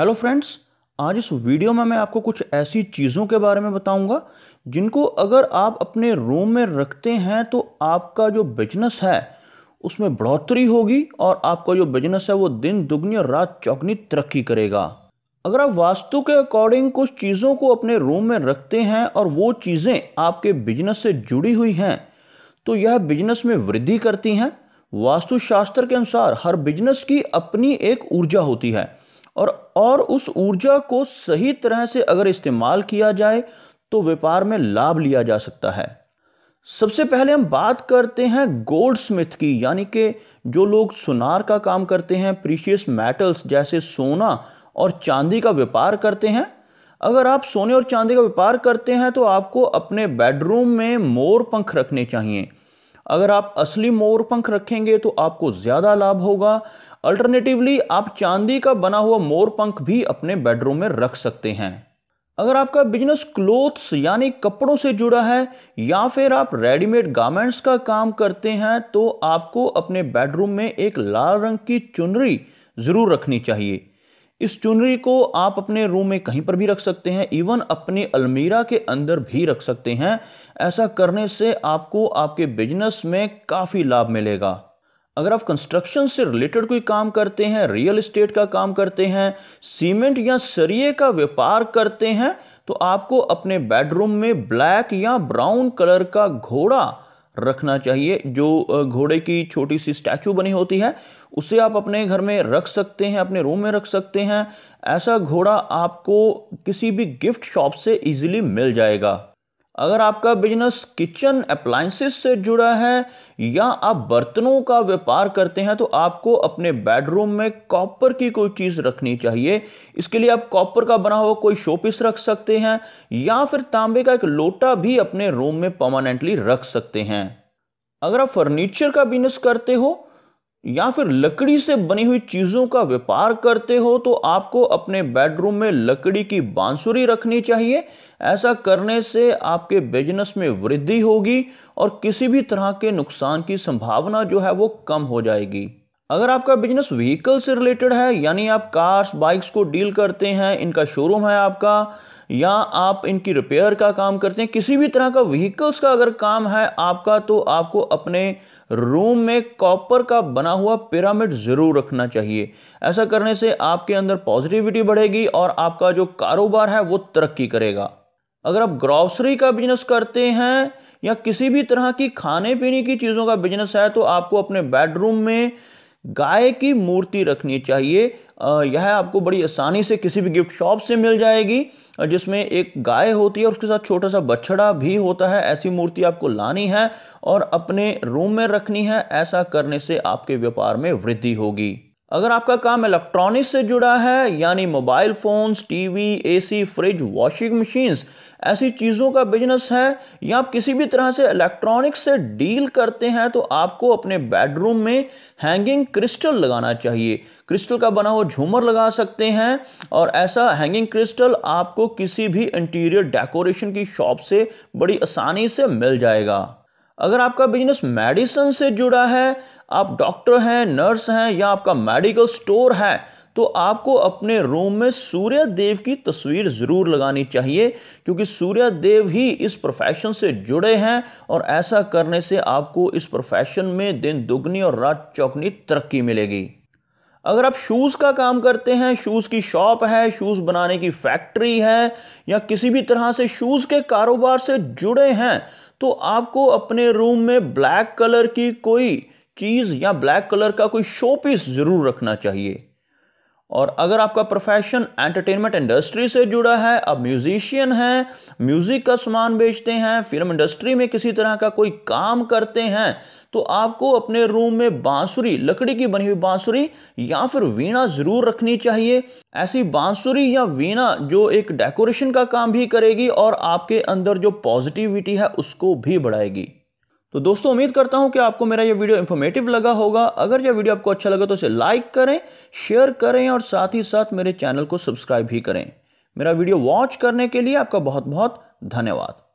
hello friends आज इस video में मैं आपको कुछ ऐसी चीज़ों के बारे में बताऊंगा जिनको अगर आप अपने रूम में रखते हैं तो आपका जो बिजनेस है उसमें बढ़ोतरी होगी और आपका जो बिजनेस है वो दिन दुगनी और रात चौगनी तरक्की करेगा अगर आप वास्तु के अकॉर्डिंग कुछ चीज़ों को अपने रूम में रखते हैं और वो चीज़ें आपके बिजनेस से जुड़ी हुई हैं तो यह बिजनेस में वृद्धि करती हैं वास्तुशास्त्र के अनुसार हर बिजनेस की अपनी एक ऊर्जा होती है और और उस ऊर्जा को सही तरह से अगर इस्तेमाल किया जाए तो व्यापार में लाभ लिया जा सकता है सबसे पहले हम बात करते हैं गोल्ड स्मिथ की यानी कि जो लोग सुनार का काम करते हैं प्रीशियस मेटल्स जैसे सोना और चांदी का व्यापार करते हैं अगर आप सोने और चांदी का व्यापार करते हैं तो आपको अपने बेडरूम में मोर पंख रखने चाहिए अगर आप असली मोर पंख रखेंगे तो आपको ज़्यादा लाभ होगा अल्टरनेटिवली आप चांदी का बना हुआ मोर पंख भी अपने बेडरूम में रख सकते हैं अगर आपका बिजनेस क्लोथ्स यानी कपड़ों से जुड़ा है या फिर आप रेडीमेड गारमेंट्स का काम करते हैं तो आपको अपने बेडरूम में एक लाल रंग की चुनरी ज़रूर रखनी चाहिए इस चुनरी को आप अपने रूम में कहीं पर भी रख सकते हैं इवन अपनी अलमीरा के अंदर भी रख सकते हैं ऐसा करने से आपको आपके बिजनेस में काफ़ी लाभ मिलेगा अगर आप कंस्ट्रक्शन से रिलेटेड कोई काम करते हैं रियल इस्टेट का काम करते हैं सीमेंट या सरिये का व्यापार करते हैं तो आपको अपने बेडरूम में ब्लैक या ब्राउन कलर का घोड़ा रखना चाहिए जो घोड़े की छोटी सी स्टैचू बनी होती है उसे आप अपने घर में रख सकते हैं अपने रूम में रख सकते हैं ऐसा घोड़ा आपको किसी भी गिफ्ट शॉप से इजीली मिल जाएगा अगर आपका बिजनेस किचन अप्लाइंसेस से जुड़ा है या आप बर्तनों का व्यापार करते हैं तो आपको अपने बेडरूम में कॉपर की कोई चीज़ रखनी चाहिए इसके लिए आप कॉपर का बना हुआ कोई शोपीस रख सकते हैं या फिर तांबे का एक लोटा भी अपने रूम में परमानेंटली रख सकते हैं अगर आप फर्नीचर का बिजनेस करते हो या फिर लकड़ी से बनी हुई चीज़ों का व्यापार करते हो तो आपको अपने बेडरूम में लकड़ी की बांसुरी रखनी चाहिए ऐसा करने से आपके बिजनेस में वृद्धि होगी और किसी भी तरह के नुकसान की संभावना जो है वो कम हो जाएगी अगर आपका बिजनेस व्हीकल से रिलेटेड है यानी आप कार्स बाइक्स को डील करते हैं इनका शोरूम है आपका या आप इनकी रिपेयर का काम करते हैं किसी भी तरह का व्हीकल्स का अगर काम है आपका तो आपको अपने रूम में कॉपर का बना हुआ पिरामिड ज़रूर रखना चाहिए ऐसा करने से आपके अंदर पॉजिटिविटी बढ़ेगी और आपका जो कारोबार है वो तरक्की करेगा अगर आप ग्रॉसरी का बिजनेस करते हैं या किसी भी तरह की खाने पीने की चीज़ों का बिजनेस है तो आपको अपने बेडरूम में गाय की मूर्ति रखनी चाहिए यह आपको बड़ी आसानी से किसी भी गिफ्ट शॉप से मिल जाएगी जिसमें एक गाय होती है और उसके साथ छोटा सा बछड़ा भी होता है ऐसी मूर्ति आपको लानी है और अपने रूम में रखनी है ऐसा करने से आपके व्यापार में वृद्धि होगी अगर आपका काम इलेक्ट्रॉनिक्स से जुड़ा है यानी mobile phones TV AC fridge washing machines ऐसी चीज़ों का बिजनेस है या आप किसी भी तरह से इलेक्ट्रॉनिक्स से डील करते हैं तो आपको अपने बेडरूम में हैंगिंग क्रिस्टल लगाना चाहिए क्रिस्टल का बना हुआ झूमर लगा सकते हैं और ऐसा हैंगिंग क्रिस्टल आपको किसी भी इंटीरियर डेकोरेशन की शॉप से बड़ी आसानी से मिल जाएगा अगर आपका बिजनेस मेडिसिन से जुड़ा है आप डॉक्टर हैं नर्स हैं या आपका मेडिकल स्टोर है तो आपको अपने रूम में सूर्य देव की तस्वीर ज़रूर लगानी चाहिए क्योंकि सूर्य देव ही इस प्रोफेशन से जुड़े हैं और ऐसा करने से आपको इस प्रोफेशन में दिन दुगनी और रात चौकनी तरक्की मिलेगी अगर आप शूज़ का काम करते हैं शूज़ की शॉप है शूज़ बनाने की फैक्ट्री है या किसी भी तरह से शूज़ के कारोबार से जुड़े हैं तो आपको अपने रूम में ब्लैक कलर की कोई चीज़ या ब्लैक कलर का कोई शो पीस ज़रूर रखना चाहिए और अगर आपका प्रोफेशन एंटरटेनमेंट इंडस्ट्री से जुड़ा है आप म्यूजिशियन हैं म्यूज़िक का सामान बेचते हैं फिल्म इंडस्ट्री में किसी तरह का कोई काम करते हैं तो आपको अपने रूम में बांसुरी लकड़ी की बनी हुई बांसुरी या फिर वीणा ज़रूर रखनी चाहिए ऐसी बांसुरी या वीणा जो एक डेकोरेशन का काम भी करेगी और आपके अंदर जो पॉजिटिविटी है उसको भी बढ़ाएगी तो दोस्तों उम्मीद करता हूं कि आपको मेरा ये वीडियो इन्फॉर्मेटिव लगा होगा अगर यह वीडियो आपको अच्छा लगा तो इसे लाइक करें शेयर करें और साथ ही साथ मेरे चैनल को सब्सक्राइब भी करें मेरा वीडियो वॉच करने के लिए आपका बहुत बहुत धन्यवाद